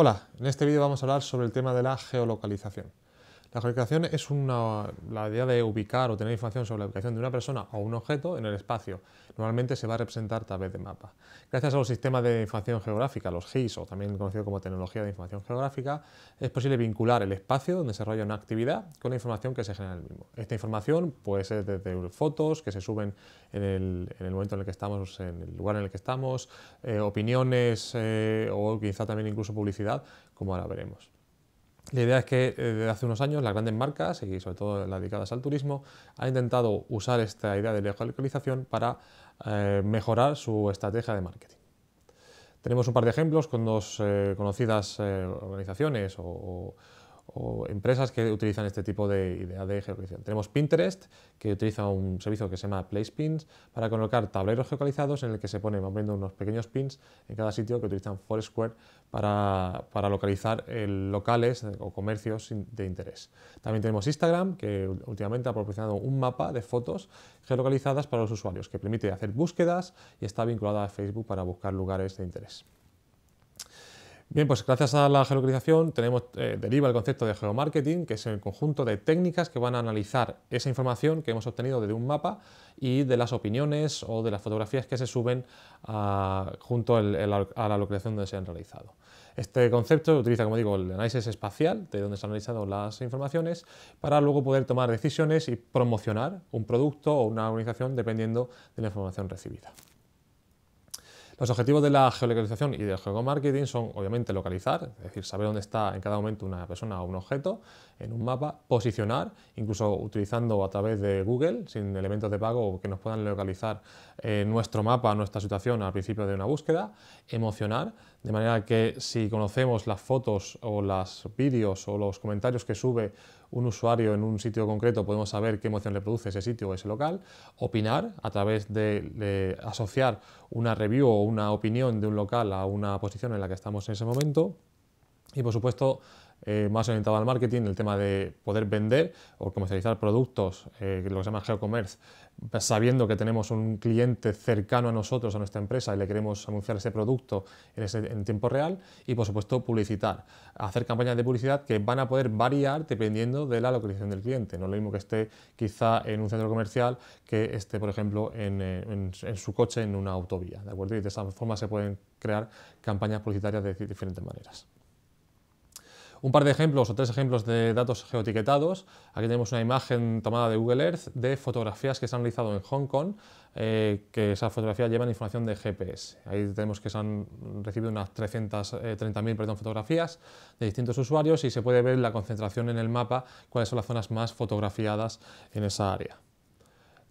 Hola, en este vídeo vamos a hablar sobre el tema de la geolocalización. La geolocalización es una, la idea de ubicar o tener información sobre la ubicación de una persona o un objeto en el espacio. Normalmente se va a representar a través de mapa. Gracias a los sistemas de información geográfica, los GIS, o también conocido como tecnología de información geográfica, es posible vincular el espacio donde se desarrolla una actividad con la información que se genera en el mismo. Esta información puede ser desde fotos que se suben en el, momento en el que estamos, en el lugar en el que estamos, eh, opiniones eh, o quizá también incluso publicidad, como ahora veremos. La idea es que desde eh, hace unos años las grandes marcas, y sobre todo las dedicadas al turismo, han intentado usar esta idea de localización para eh, mejorar su estrategia de marketing. Tenemos un par de ejemplos con dos eh, conocidas organizaciones o, o empresas que utilizan este tipo de idea de geolocalización. Tenemos Pinterest, que utiliza un servicio que se llama Place Pins para colocar tableros geolocalizados en el que se ponen, poniendo unos pequeños pins en cada sitio que utilizan Foursquare para, localizar eh, locales o comercios de interés. También tenemos Instagram, que últimamente ha proporcionado un mapa de fotos geolocalizadas para los usuarios, que permite hacer búsquedas y está vinculado a Facebook para buscar lugares de interés. Pues gracias a la geolocalización eh, deriva el concepto de geomarketing, que es el conjunto de técnicas que van a analizar esa información que hemos obtenido desde un mapa y de las opiniones o de las fotografías que se suben ah, junto a la localización donde se han realizado. Este concepto utiliza, como digo, el análisis espacial, de donde se han analizado las informaciones, para luego poder tomar decisiones y promocionar un producto o una organización dependiendo de la información recibida. Los objetivos de la geolocalización y del geomarketing son, obviamente, localizar, es decir, saber dónde está en cada momento una persona o un objeto en un mapa, posicionar, incluso utilizando a través de Google, sin elementos de pago, que nos puedan localizar eh, nuestro mapa, nuestra situación al principio de una búsqueda, emocionar, de manera que si conocemos las fotos o los vídeos o los comentarios que sube un usuario en un sitio concreto, podemos saber qué emoción le produce ese sitio o ese local, opinar a través de, de asociar una review o una opinión de un local a una posición en la que estamos en ese momento. Y por supuesto, eh, más orientado al marketing, el tema de poder vender o comercializar productos, eh, lo que se llama geocommerce, sabiendo que tenemos un cliente cercano a nosotros, a nuestra empresa, y le queremos anunciar ese producto en, tiempo real, y por supuesto publicitar, hacer campañas de publicidad que van a poder variar dependiendo de la localización del cliente, no lo mismo que esté quizá en un centro comercial que esté, por ejemplo, eh, en, su coche en una autovía, ¿de acuerdo? Y de esa forma se pueden crear campañas publicitarias de diferentes maneras. Un par de ejemplos o tres ejemplos de datos geotiquetados, Aquí tenemos una imagen tomada de Google Earth de fotografías que se han realizado en Hong Kong, eh, que esas fotografías llevan información de GPS. Ahí tenemos que se han recibido unas 330.000 eh, fotografías de distintos usuarios y se puede ver la concentración en el mapa, cuáles son las zonas más fotografiadas en esa área.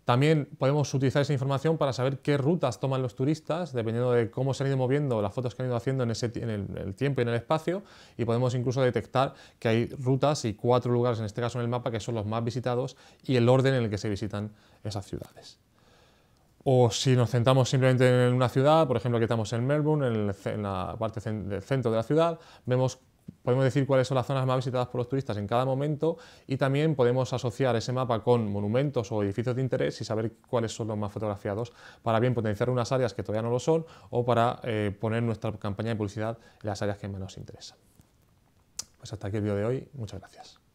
También podemos utilizar esa información para saber qué rutas toman los turistas, dependiendo de cómo se han ido moviendo, las fotos que han ido haciendo en, ese, el, tiempo y en el espacio, y podemos incluso detectar que hay rutas y cuatro lugares, en este caso en el mapa, que son los más visitados y el orden en el que se visitan esas ciudades. O si nos centramos simplemente en una ciudad, por ejemplo, aquí estamos en Melbourne, en, en la parte del centro de la ciudad, vemos podemos decir cuáles son las zonas más visitadas por los turistas en cada momento y también podemos asociar ese mapa con monumentos o edificios de interés y saber cuáles son los más fotografiados para bien potenciar unas áreas que todavía no lo son o para eh, poner nuestra campaña de publicidad en las áreas que menos nos interesan. Pues hasta aquí el vídeo de hoy. Muchas gracias.